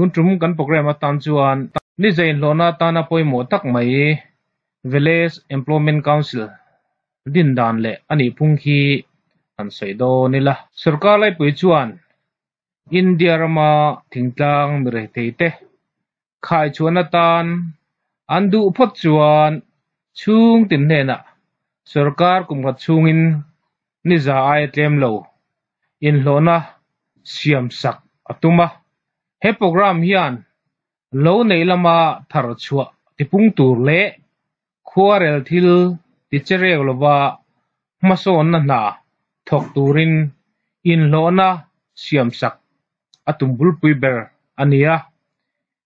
nun chum kan program a tan chuan ni zain lona tana poimo tak mai village employment council din dan le ani phung khi an sei do ni la sarkar lai pui chuan india rama thingtlang mi re te te khai chuan a tan an du phot chuan chung tin ne na sarkar kum khat chung in ni za ai tlem lo in lona siam sak atuma เฮโปรแกรมเฮียนลูนี่ละมาทารชัวติปุ่งตูเล่ควาเรลทิลติเชเรลว่ามาส่วนนั้นนะทอกตูรินอินโลนาเสียมสักอาตุมบุลปุยเบอร์อันนี้อะ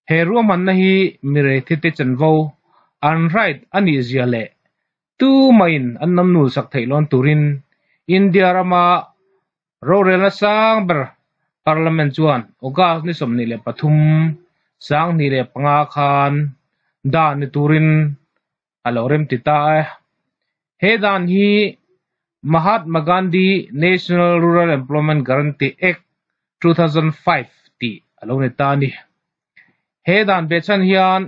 เฮรัวมันนะฮีมีเรทิตจันโวอันไรต์อันนี้เสียเล่ตูมาอินอันนำนูสักไทยลอนตูรินอินเดียรามาโรเรลสังเบอร์ parliament chuan oka ni som ni le pathum sang ni le panga khan da ni turin alo rem ti ta he dan hi mahatma gandhi national rural employment guarantee act 2005 ti alo ne ta ni he dan be chan hian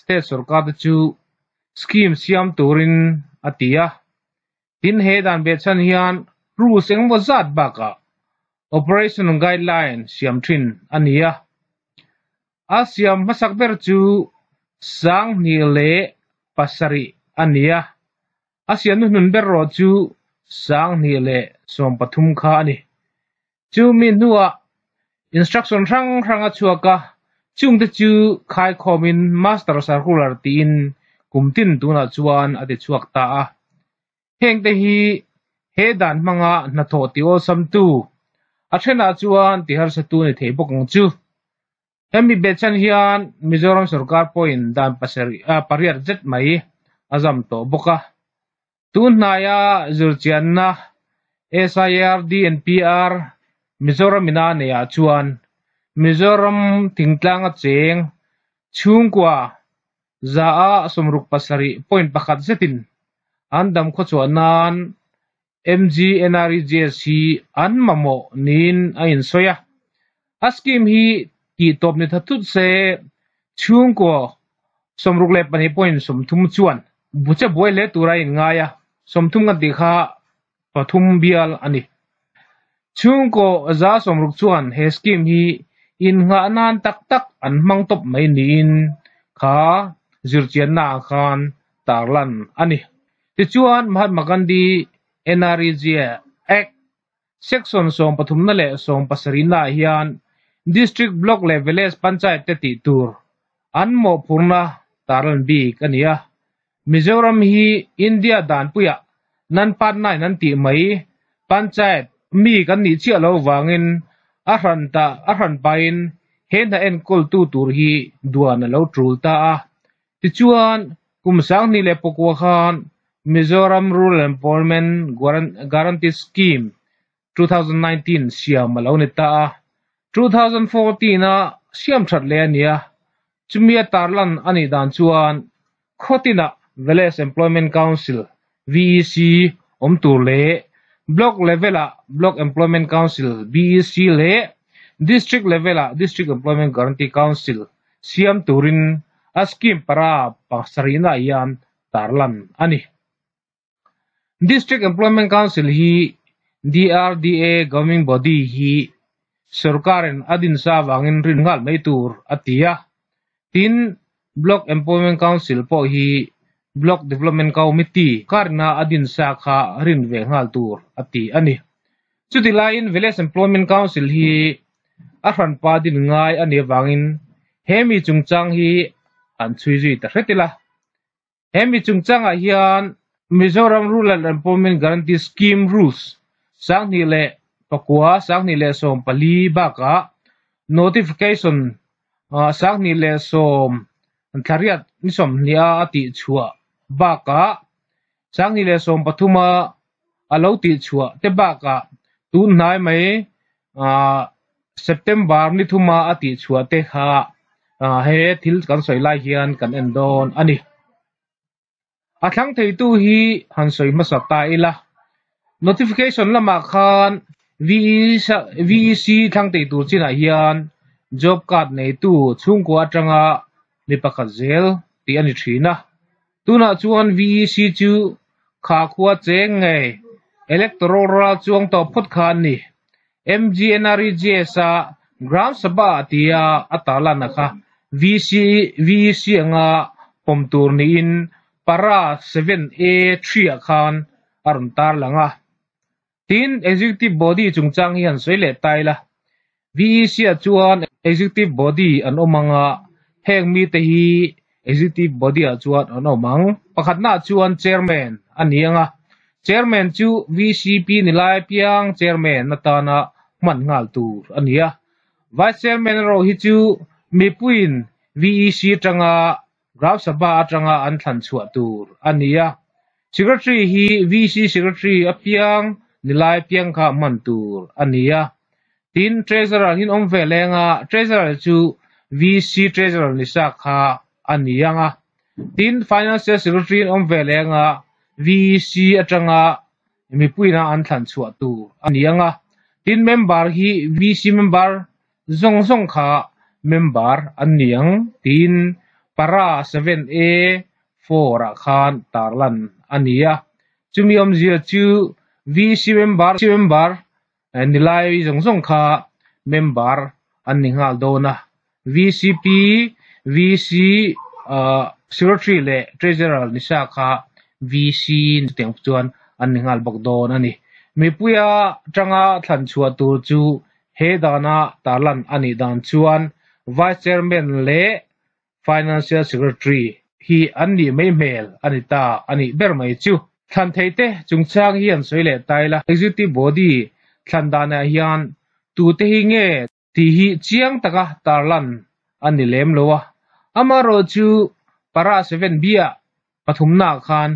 state sarkar te chu scheme siam turin atia tin he dan be chan hian ru seng engmaw zat ba ka operational guideline siam thin ania a siam masak ber chu sang ni le pasari ania a siam nu nun ber ro chu sang ni le som pathum kha ani chu mi nuwa instruction rang ranga chuaka chung te chu khai khomin master circular tin kumtin tuna chuan ate chuak ta a heng te hi he dan manga na tho ti ol sam tu a thena chuan tihar satu ni thei bawk ang chu hemi bechan hian mizoram sarkar point dan pasari a pariar jet mai azam to boka tu naya zurchianna SIR DNPR Mizoram ina neya chuan Mizoram thingtlang a cheng chung kwa za a somruk pasari point pakhat zetin an dam kho chuanan MGNREJC an mamo nin anh in soya askim hi ti top ni thatut se chung ko somruk le pani point somthum chuan bucha boi le tura in nga ya somthum nga dikha pathum bial anh chung ko za somruk chuan he skim hi in nga nan tak tak an mang top mai nin kha zirchen na khan tarlan ani ti chuan mahatma gandhi NREGA Act section som pathum na le som pasarina hian district block le village panchayat te ti tur anmo purna taran bi kania Mizoram hi India dan puya nan pan nai nan ti mai panchayat mi kan ni chia lo wangin a hran ta a hran pain hen en kol tu tur hi duan lo trul ta ti chuan kum sang ni le pokwa khan Mizoram Rural Employment Guarantee Scheme 2019 siam malone ta 2014 a siam that le nia chumia tarlan ani dan chuan khotina village employment council vec om tu le block level a block employment council bec le district level a district employment guarantee council siam turin a scheme para pasarina yan tarlan ani District Employment Council hi DRDA governing body hi sarkaren adin sa wangin ringal meitur atia tin block employment council po hi block development committee karna adin sa kha rin tur ati Anih. chuti lain village employment council hi aran pa din ngai Anih wangin hemi chang hi an chhuizui ta hretila hemi chungchang a hian ม i z o r a m r u r ั l e m ม l o y m e n t Guarantee s c h Rules สังนิเลปกวาสังนิเลสมปลีบากะ Notification สังนิเลสมทารีตนิสมนิอาติชัวบากะสังนิเลสมปทุมะอาลติชัวเตบากะตูนายไหมสัปดาห์บาร์นิทุมะอาติชัวเตหะเฮทิลกันสวยไลเฮียนกันเอ็นโดนอันนี้ à thang thầy tu hi hàng soi mà sập tai la notification là mà khan VEC VEC thang thầy tu chín à hiền job card này tu chung qua trăng à mi pakhat zel ti ani thina tuna chuan VEC chu kha khuwa cheng nge electoral chuang to phut khan ni MGNRGS a ground sabha tia atala na kha VC VC anga pomtur ni in para 7a 3 khan arun tar langa tin executive body chungchang hi an tai taila VEC a chuan executive body an omanga heng mi te hi executive body a chuan an omang pakhatna chuan chairman anianga chairman chu VCP nilai piang chairman natana man ngal tur ania vice chairman ro hi chu mipuin VEC tanga Rajsabha atanga an thlan chuah tur a Secretary hi VC Secretary a piang nilai piang kha man tur a nia. Tin Treasurer hin om ve lenga Treasurer chu VC Treasurer ni sa kha a nia nga. Tin Financial Secretary hin om ve lenga VC atanga mi puina an thlan chuah tur a nga. Tin member hi VC member zong zong kha member an niang tin para 7a 4 a khan tarlan ania chumi om zia chu v si member si member nilai jong jong kha member an ningal dona vcp vc uh, secretary le treasurer nisa sa kha vc teng chuan an ningal bak don ani mi puya tanga thlan chua tu chu he dana tarlan ani dan chuan vice chairman le financial secretary hi an ni mai mel anita ani ber mai chu thlan thei te chungchang hi an soile taila executive body thlan dana hian tu te hi nge ti hi chiang taka tarlan ani lem lowa amaro chu para seven bia pathumna khan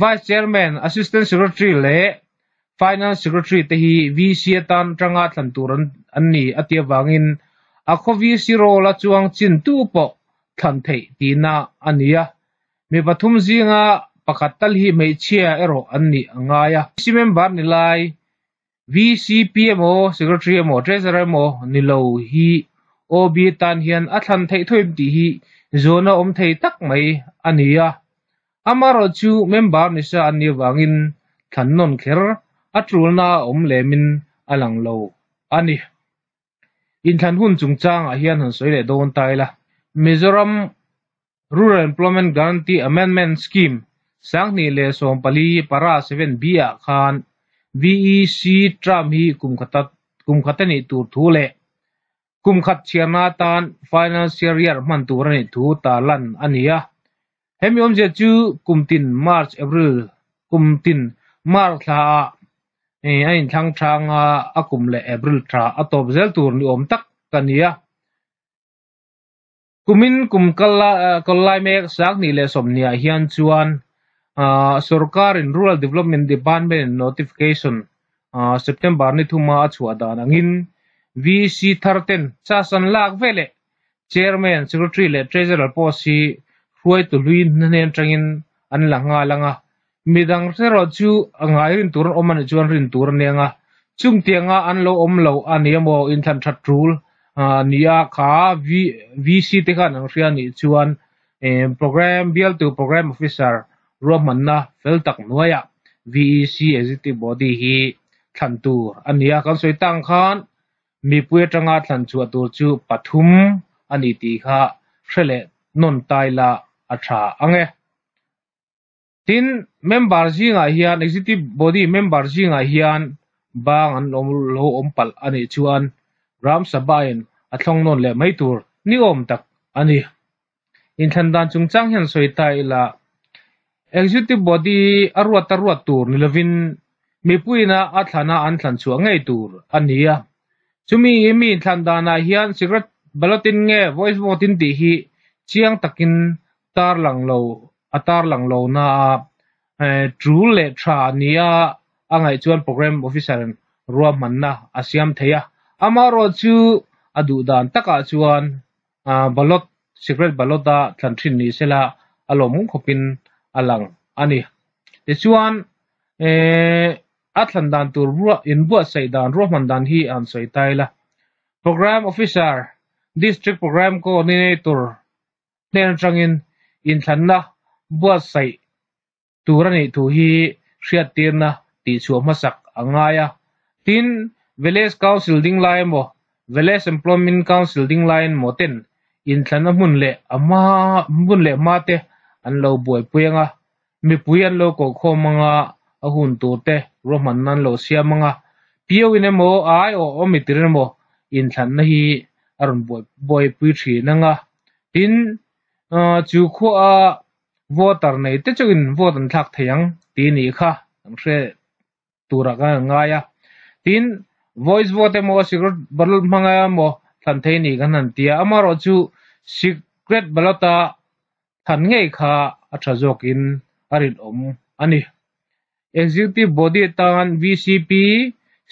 vice chairman assistant secretary le finance secretary te hi vc tan tanga thlan turan anni atia wangin akho vc ro la chuang chin tu po thlan thei tina ania mi pathum zinga pakhat tal hi mai chia ero anni angaya si member ni lai VCPMO secretary mo treasurer mo nilo hi OB tan hian athan thei thoim ti hi zona om thei tak mai ania amaro chu member ni sa ani wangin thannon kher atrulna om lemin alang lo ani in than hun chung chang a hian han soi le don tai la มิจรัมรูเรนพลเมนการตีอเมนเมนสกิมสังนิเลสอมปลีปาราเซเวนบีอาคานีอีซีทรัมฮีกุมขัตกุมขัตนิตูทูเลกุมขัดเชียนาตานฟินแลนเซียริอร์มันตูรนตทูตาลันอันนยาเฮมิออมเจจูกุมตินมาร์ชเอบรลกุมตินมาร์ธลาไอ้ไอ้ทั้งทางอากุมเลเอบรูทราอัตบเซลตูนิอมตักกันนยา kumin kum kala kalai me sak ni le somnia hian chuan सरकार इन rural development department notification September नि थुमा अछुआ दान अंगिन वी सी थर्टेन चा सन लाख वेले चेयरमैन सेक्रेटरी ले ट्रेजरर पोस्ट सी हुई तो लुई ने ट्रंगिन अन लंगा लंगा मिदंग से रोचु अंगाइ रिन तुरन ओमन जुन रिन तुरन नेंगा chung tianga an lo om lo an yemo in than that rule nia kha vc te kha nang rian ni chuan program bial tu program officer roman na fel tak noya vec executive body hi thlan tur ania kan soi tang khan mi pui tanga thlan chu atur chu pathum ani ti kha hrele non tai la atha ange tin member ji nga hian executive body member ji nga hian bang an lom lo om pal ani chuan ram sabain a thlong non le mai tur ni om tak ani in than dan chung chang hian soi tai la executive body arwa tarwa tur ni lovin mi puina a thlana an thlan chu ngai tur ania chumi mi than dana hian secret ballot-in nge voice vote-in ti hi chiang takin tar lang lo atar lang lo na eh, tru le tha nia angai chuan program officer ruam manna asiam theya amaro chu a du dan taka chuan a ballot secret ballot a tlan thin ni sela a lo mung khopin alang ani ti chuan e a tlan dan tur bua in bua sei dan ro man dan hi an sei tai la program officer district program coordinator nen changin in tlan na bua sei turani tu hi hriat tirna ti chu masak angaya tin village council ding lai mo village employment council ding line moten in thlan a muốn le ama muốn mun le ma te an lo boi puenga mi puian lo ko kho manga a hun tu te ro man nan lo sia manga pio in mo ai o o mi tir mo in thlan này hi arun boi boi pui thi nanga tin chu kho a voter này, te cho in vote an thak theyang tin ni kha sẽ she ra cái ngay, ya tin voice vote emo secret ballot mangaya mo than thei ni gan han tia amaro chu secret balota than ngei kha atha jok in arin om ani executive body tan vcp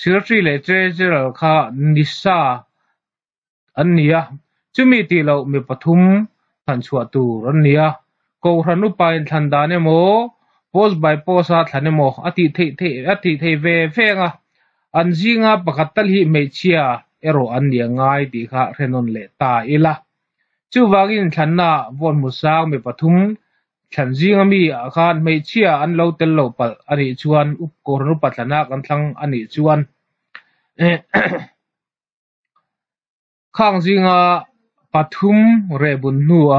secretary le treasurer kha nisa ania chumi ti lo mi pathum than chua tu rania ko hranu pain than dane mo post by post a thanemo ati thei thei ati thei ve ve nga อันจีงาปกติไม่เชียเอรออันยังยง่ายดีค่ะเรนนเลตาอีละจู่ว่ากนฉันน่ะวันมุสางไม่ปฐุมฉันจีงมีอาการไม่เชียอันเลวเตลเลวปะอันอีชวนอุปกรณ์อุปัตนากันทั้งอันอีชวนเอข้างจีงาปฐุมเรบุนนัว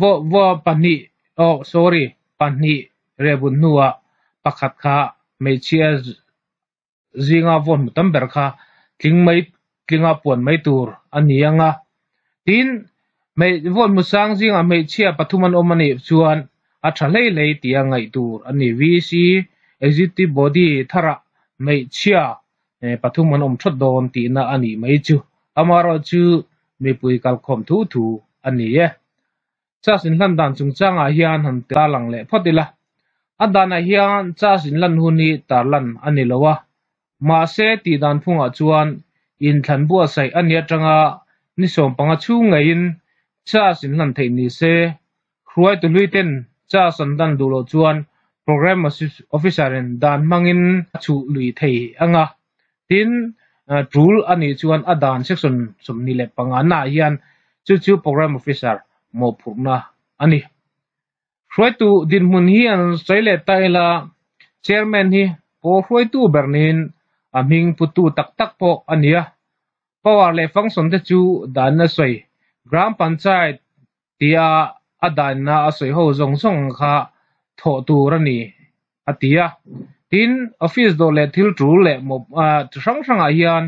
วัววัวปนีโอสอร r y ปนีเรบุนนัวปกติค่ะไม่เชีย zinga von mutam berkha tling mai tlinga pon mai tur anianga tin mai von musang zinga mai chia pathuman omani chuan a thalei lei tia ngai tur ani vc executive body thara mai chia eh, pathuman om thot don ti na ani mai chu amaro chu mi pui kal khom thu thu ani ye cha sin lan dan chung changa hian han ta lang le photila adana hian cha sin lan huni tar lan ani lowa mà ma se ti dan phungah chuan in thlan bua sai ania à, ni som panga chu ngaiin cha sin lan thei ni se khruai tu lui tên cha san dan đồ lo chuan program officer en mang in chu lui anh à, tin uh, rule ani chuan a dan section som ni le panga na hiền, chu chu program officer mo na anh, khruai tu din mun hiền an lệ le là chairman hi po khruai tu bernin aming putu tak tak pok ania power le function te chu dan na soi gram panchayat tia adan na asoi ho zong song kha tho tu rani atia tin office do le thil tru le mo sang sang a hian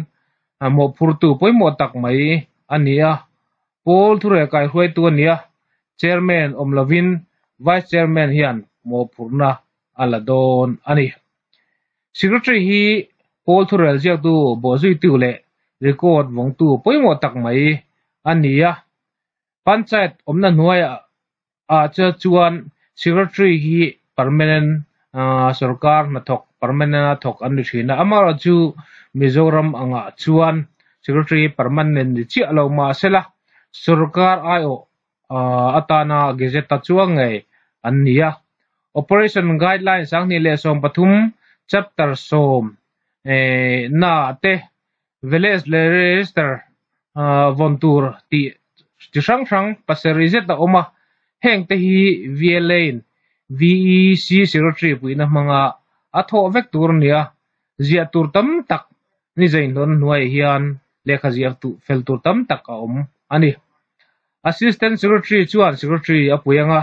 mo phur tu poi mo tak mai ania pol thu re kai huai tu ania chairman om lavin, vice chairman hian mo phurna aladon ani secretary hi cô thu ra giặc tu bỏ duy tiêu lệ record vòng tu bối mò tặc mấy anh nhỉ à ban chát ông na nuôi à cha chuan secretary hi permanent à sarkar mà thọc permanent à thọc anh được na amar chu mizoram anga chuan secretary permanent ni chi alo ma sela sarkar ayo à atana gazette chuang ngai anh nhỉ operation guidelines sang ni le som pathum chapter som E, na te veles le register von tur ti ti sang sang paserize ta oma heng te hi velain vec 03 puina manga atho vek tur nia zia tur tam tak ni zain lon nuai hian lekha zia tu fel tur tam tak a om ani assistant secretary chuan secretary apuyanga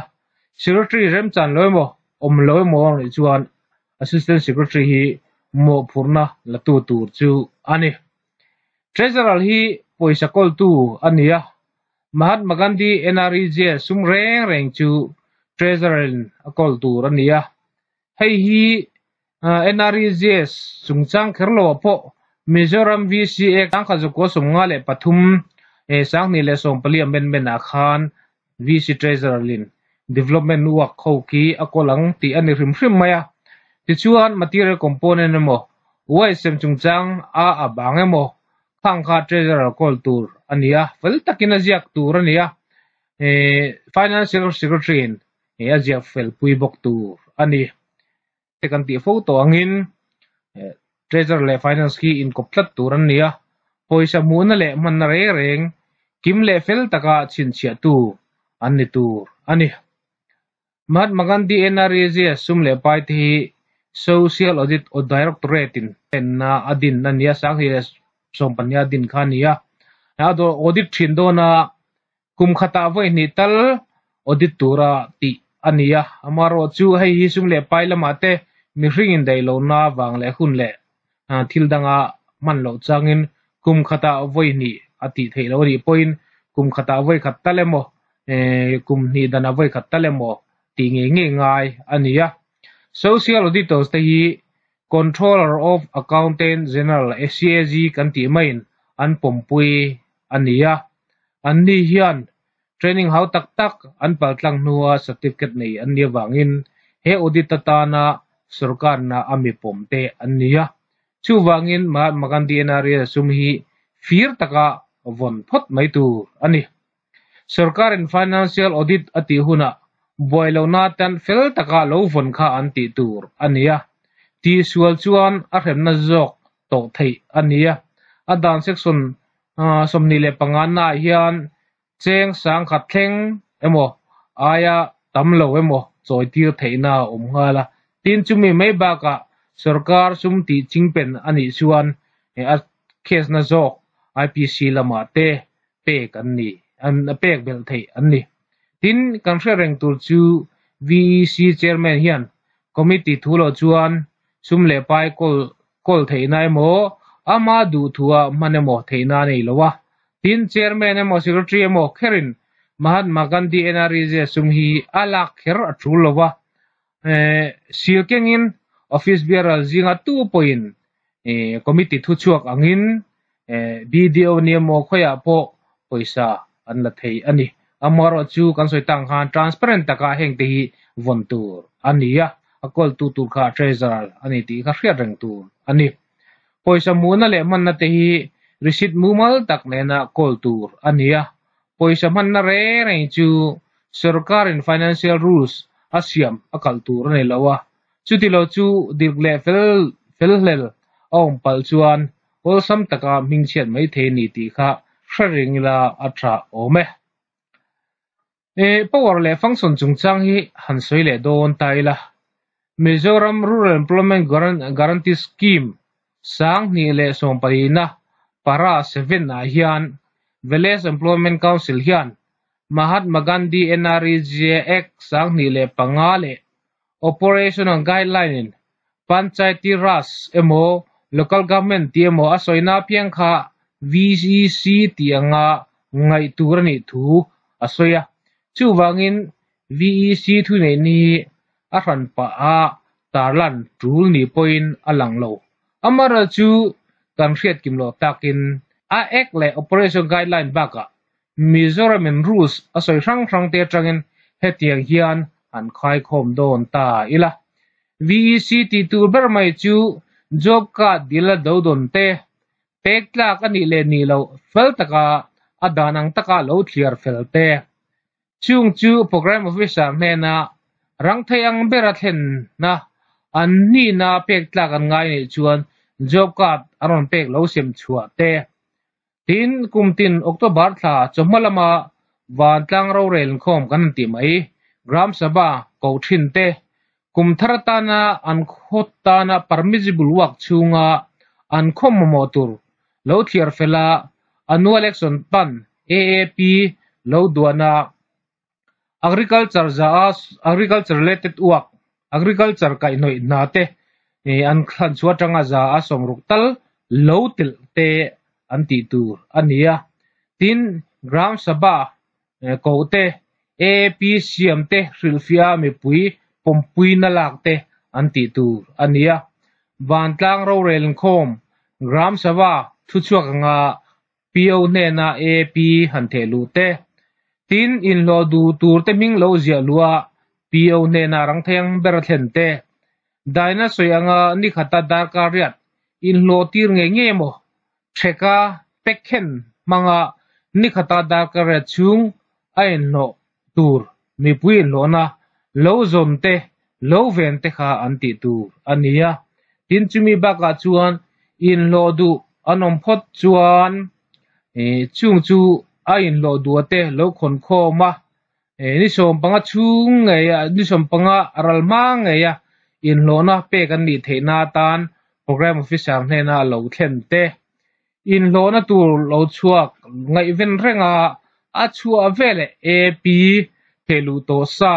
secretary chan loimo om loimo chuan assistant secretary hi mo phurna là tu tur chu anh treasurer hi poisa kol tu ania mahatma gandhi nreg sum reng reng chu treasurer akol tur ania hei hi à, NREGS sungchang kherlo po Mizoram VCA kang khazu ko sumnga le pathum e sang ni le som pali amen men khan VC treasurer lin development work kho ki akolang ti ani rim rim à tichuan material component emaw uaisem chungchang a abang emaw khangkha treasurer kol tur ania fel vâng, takin aziak tur ania e financial secretary in e azia fel pui bok tur ani tekan ti photo in treasure le finance ki in koplat tur ania poisa muna le man re reng kim le fel taka chin chia tu an ni tur ani Mahatma Gandhi NREG sum le pai thi social audit o directorate in ten na adin na nia sak hi sompania din kha nia na do audit thin do na kum khata voi eh, ni tal audit tura ti ania amaro chu hay hi sum le pailama te mi ring in lo na wang le hun le thil danga man lo changin kum khata voi eh, ni ati thei lo ri point kum khata voi eh, khat ta le mo kum ni dana voi khat ta le mo ti nge nge ngai ania social auditors te hi controller of accountant general SCAG kan ti main an pompui ania an ni hian training how tak tak an paltlang nuwa certificate nei an ni wangin he audit na sarkar na ami pomte ania chu wangin ma makan di area sum hi fear taka von phot mai tu ani iya. sarkar in financial audit ati huna lâu boilona tan fel taka lo von kha an ti tur ania ti sual chuan a hremna zawk to thei ania a dan section somni le pangana hian cheng sang khat thleng emo aya tamlo emo choitir theina omhala tin chumi mai baka sarkar sum ti chingpen ani chuan e a khesna zawk IPC lama te pek an ni an pek bel thei an ni tin kan hre reng tur chu VEC chairman hian committee thu lo chuan sum le pai kol kol theinai mo ama du thua mane mo theina nei lowa tin chairman emo secretary emo kherin mahatma gandhi nrj sum hi ala kher athu lowa eh, silkeng in office biara zinga tu Poin e committee thu chuak angin eh, BDO ni mo khoya po poisa an la thei ani amar chu kan soi tang han transparent taka heng te hi von tur ania akol tu tur kha treasure ani ti kha hria reng tur ani poisa muna le man na te hi receipt mumal tak ne na kol tur ania poisa man na re re chu सरकार financial rules, Asiam असियम अकल तुर ने लवा चुति लो chu दिगले फेल फेल लेल ओम पल chuan ओल सम तका मिंग छेन मै थे नीति खा शरिंगला अठरा ओमे e power le function chung chang hi han soi le don tai la Mizoram Rural Employment Guarantee Scheme sang ni le som parina para seven na hian Village Employment Council hian Mahatma Gandhi NREGX sang ni le pangale operational guideline panchayati raj emo local government ti emo asoina piang kha VCC ti anga ngai tur ni thu asoya chu wangin vec thu nei ni a ran pa a tarlan tul ni poin alang lo amara chu cần thiết kim lo takin a ek le operation guideline baka mizoram in rules asoi rang rang te changin hetiang hian an khai khom don ta ila vec ti tu ber mai chu job ka dila do don te pek la ka ni le ni lo fel taka adanang taka lo thlir fel te ุ่งจูโปรแกรมวิสามเนนะรังเทียงเบรทเห็นนะอันนี้นะเปกตากันง่ายชวนจบกัดอารมณ์เป็กเลาเสียมชัวเตินกุมตินออกตัวบาร์ธาจมละมาวันตังเราเรนคอมกันตีไหมกรามสบาเกาทินเตกุมทรตานะอันโคตานะปรมิจิบุลวักชูงาอันคมมอตุรเลาเทียร์เฟลาอันวัเล็กสันตันเออพีเลาดวนา agriculture za agriculture related work agriculture kai noi na te e, an khlan chua tanga za asom ruk tal lo til te an ti tu ania tin gram saba e, ko te e, m te rilfia me pui pom pui na lak te an ti tu ania van tlang ro rel khom gram saba thu chuak nga pio ne na ap han the lu te tin in lo du tur te ming lo zia lua pi o ne na rang theng ber thlen te daina soyanga ni khata dar ka riat in lo tir nge nge mo theka pekhen manga ni khata dar ka re chung ain lo tur mi pui lo na lo zom te lo ven te kha anti tur ania tin chumi ba ka chuan in lo du anom phot chuan e chung chu a in lo dua te lo khon kho ma e eh, ni som panga chung nge ya ni som panga ral ma nge ya in lo na pe kan ni the na tan program office ang ne na lo thlen in lo na tu lo chuak ngai ven renga a chua vele e pi pelu to sa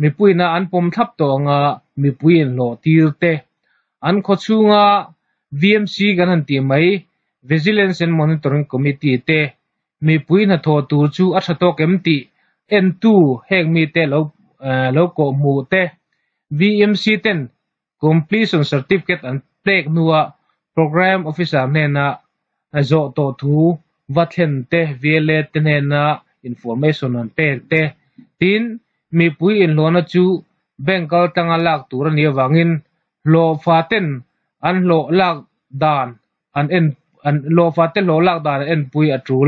mi na an pom thap to nga mi in lo tir te an kho chu nga VMC gan han ti mai vigilance and monitoring committee te มีปุ้ยนะทอตูจูอัชตอกเอ็มตีเอ็นตูแห่งมีแต่เราเอ่อเราก็มูแต่ VMC เต็น completion certificate อันเตกนัว program officer เนี่ยนะจอตทูวัดเห็นเตะ VLA เตเนี่ยนะ information อันเตกเตทินมีปุ้ยอินลอนะจู Bengal tangalak turan iya wangin lo faten an lo lak dan an en an lo faten lo lak dan en pui atru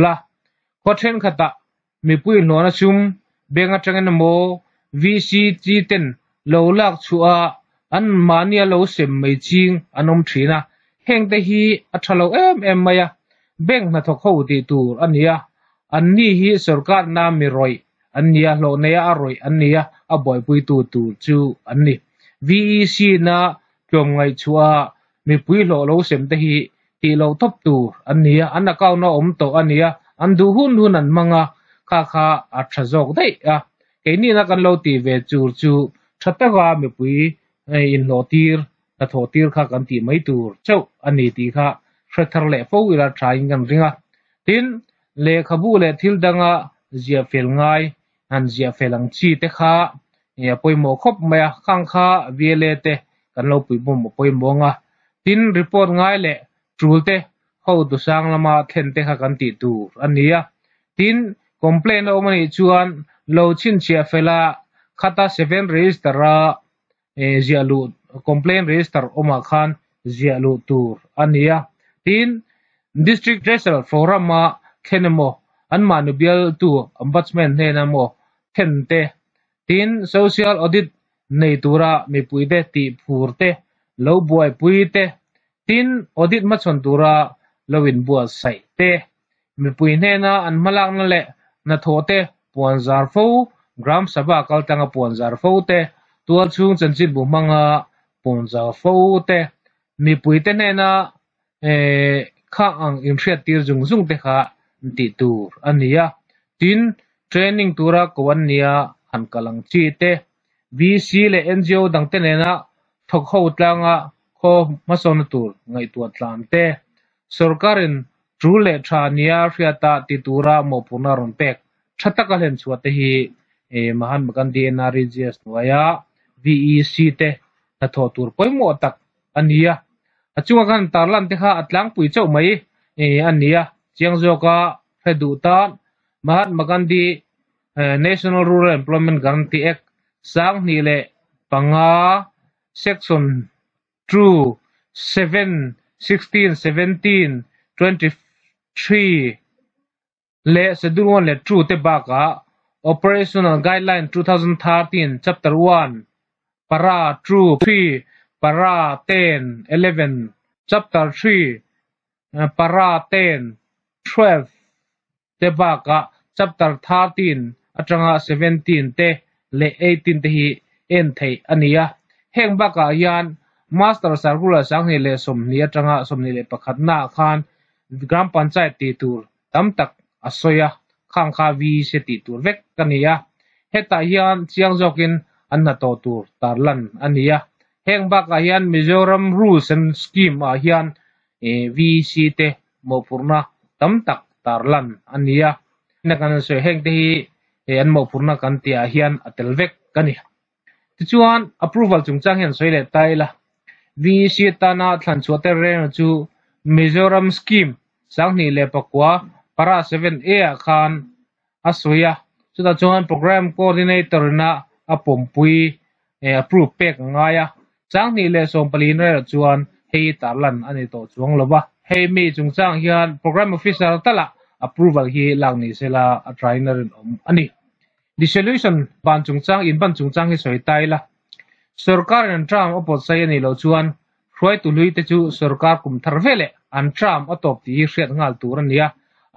có trên khát tạ mi pui nó na sum beng a trang mo vc chi ten lo lak chua an mania lo sem mai ching anom thina heng te hi athalo em em maya beng na thokho ti tu ania anni hi sarkar na mi roi ania lo ne a roi ania a boy pui tu tu chu anni vec na chom ngai chua mi pui lo lo sem te hi ti lo top tu ania an akaw na om to ania an du hun hun an manga kha kha a tha jok dei a ke ni na kan lo ti ve chur chu tha ta ga me pui eh, in lo tir ta tho tir kha kan ti mai tur chau ani ti kha thra thar le fo wi la tha in kan ringa tin le khabu le thil danga zia fel ngai an zia felang chi te kha ya poi mo khop ma ya khang kha vi le te kan lo pui bom poi mo nga tin report ngai le trul te ho du sang lama thiên te kha kan ti anh ania tin complain om ni chuan lo chin chia fela khata seven register ra e zia lu complain register oma khan zia lu tur ania tin district treasurer forum ma khenmo an manubial tu ombudsman ne na mo then te tin social audit nei tura mi puite ti phurte lo buai puite tin audit ma chon tura lo in bua sai te mi pui ne na an malak na le na tho te puan zar fo gram sabha kal tanga puan zar fo te tua chung chan chin bu manga puan zar fo te mi pui te ne na e kha ang in thret tir jung jung te kha ti tur ania tin training tura ko ania han kalang chi te VC le NGO dang te ne na thok ho tlanga kho mason tur ngai tu tlan te สุรการินรูเลชานียร์ฟิอาตาติตูระโมปุนารุนเป็กชัตตะกัลเลนสวัตเฮีมหันบกันดีนาริจิสตัวยาวีอีซีเตะทอตูร์ไปมอตักอันนี้อ่ะอจุวกันตารลันเดหะอัตลังปุยเจ้าไหมเอออันนี้อะเจียงโจกาเฟดูตามหันบกันดีเอ่อ national rural employment guarantee act สรงนี่เละปังอาเซ s e c t i นทรูเซเว่น sixteen seventeen twenty three le sedulon le true te baka operational guideline 2013 chapter 1 para true 3 para 10 11 chapter 3 eh, para 10 12 te baka chapter 13 atanga 17 te le 18 te hi en thei ania heng baka yan master circular sang ni le som ni atanga som ni le pakhat na khan gram panchayat ti tur tam tak asoya khang kha vi se ti tur vek kania heta hian chiang jokin anna to tur tarlan ania heng ba ka hian mizoram rules and scheme a hian e vc te mo purna tam tak tarlan ania nakan so heng te hi e an mo purna kan ti a hian atelvek kania tichuan approval chung chang hian soile tai la VEC tana thlan chuate reng chu Mizoram scheme sang ni le pakwa para 7A khan asuya chuta chuan program coordinator na apompui e approve pek ngaya chang ni le som palin re chuan hei tarlan ani to chuang loba hei mi chung chang hian program officer tala approval hi lang ni sela a trainer ani dissolution ban chung chang in ban chung chang hi soi tai la सरकार an tram opo sayani lo chuan hroi tu lui te chu sarkar kum thar vele an tram atop ti hi hriat ngal tur ania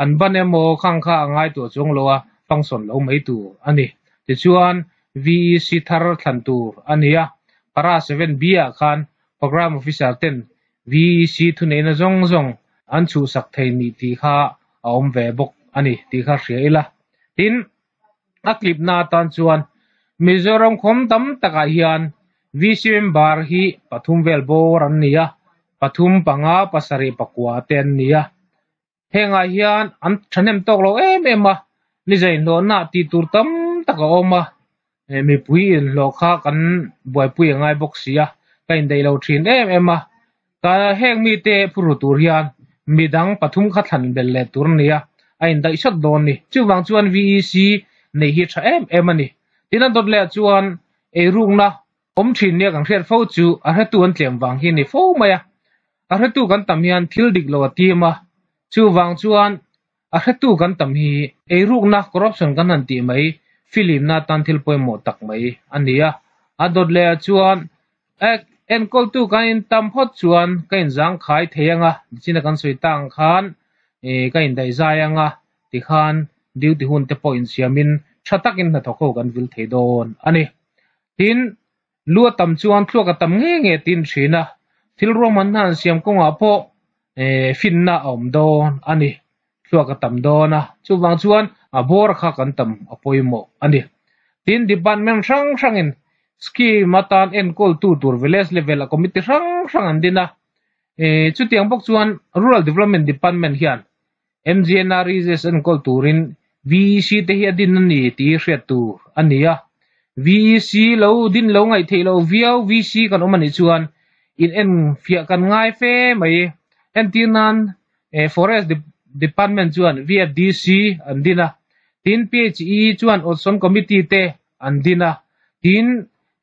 an ban emo khang kha angai tu chung lowa function lo mai tu ani ti chuan VEC thar thlan tur ania para 7 bia khan program officer ten VEC thu nei na zong zong an chu sak thei ni ti kha aom ve bok ani ti kha hriaila tin a clip na tan chuan mizoram khom tam taka hian วิเชียนบาร์ฮีปฐุมเวลโบรันเนียปฐุมปังอาปัสรีปักวัาเตนเนียเพียงไอเยันอันฉันเอ็มตกลงเอ็มเอ็มมานี่ใจโนน่าตีตุรตั้มตะก้อมาเอ็มปุยหลอกข้ากันบ่อยปุยังไงบบกเสียกันได้เราทีนเอ็มเอ็มมากาเฮงมีเตปุรุตุเรียนมีดังปฐุมขัดหันเบลเลตุรเนียไอ้ในชุดโดนนี่จู่วังจวนวีซีในฮิตเอ็มเอ็มนี่ที่นั่นตัวเลือกจวนเอรุ่งนะ ôm thin ne kang hrer fo chú a hre tu tiền vàng hiện hi ni mày mai a a hre tu kan tam hian thil dik lo ti chú chu wang chuan a hre tu kan tam hi e ruk na corruption kan han ti mai film na tan thil poi mo tak mai ania a dot le chuan ek en kol tu kan in tam hot chuan ka in zang khai chỉ là kan soi tang khan e ka in dai zayanga thì khan diu ti hun te point siamin thatak in na thokho kan vil thei don ani tin lua tam chuan thlua ka tam nge nge tin thina thil roman han siam ko nga po e eh, fin na om don ani thlua ka tam dona chu wang chuan a bor kha kan tam apoimo ani tin department rang in ski matan en kol tu tur village level a committee rang rang an dina e eh, chutiang bok chuan rural development department hian mgnr is en kol turin vc te hi adin ani ti hriat tur ania VEC lâu din lo ngai the lo viau VC ông mình chuan in en fia kan ngai fe mai en tinan e forest department chuan VFDC andina tin PHE chuan Olson committee te andina tin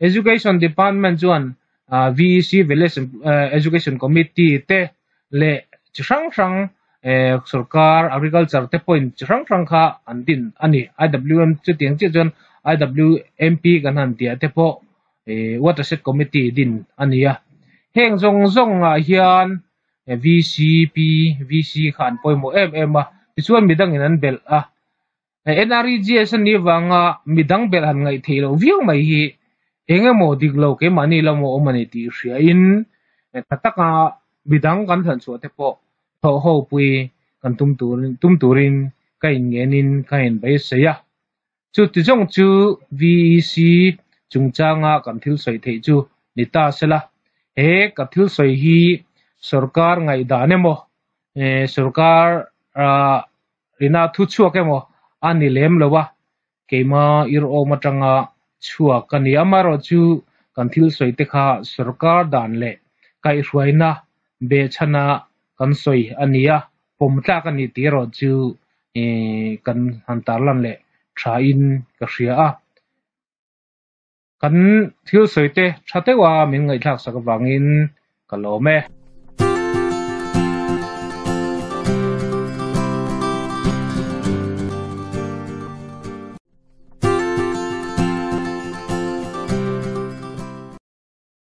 education department chuan uh, à, VEC village uh, education committee te le chrang chrang eh, sarkar agriculture te point chrang chrang kha tin anh IWM chưa tiếng chi chuan IWMP kan han tia ah, te pawh eh, e watershed committee din anh ania ah. heng zong zong à ah, hiền eh, VCP VC khan poimo em em a tichuan midang in an bel a eh, NREGS ni wanga midang bel han ngay theo viang mai hi enge mo diglo ke mani la mo mani ti ria in tataka midang kan than chu te po tho ho pui kan tum turin tum turin kain ngenin kain bai seya chu ti jong chu vec chung cha nga kan thil soi thei ta nita là he cần thil soi hi सरकार ngai dane mo e सरकार rina thu chu ke mo ani lem lo wa keima ir o à, chua kani amaro chú cần thil soi te kha सरकार dan le kai ruaina be chana kan soi ania pomta kani ti rồi chú cần kan hantar lan lệ Cha in ṭhain ka cần thiếu kan thil cha ṭha te mình người khác sẽ sak wangin cái lawm mẹ.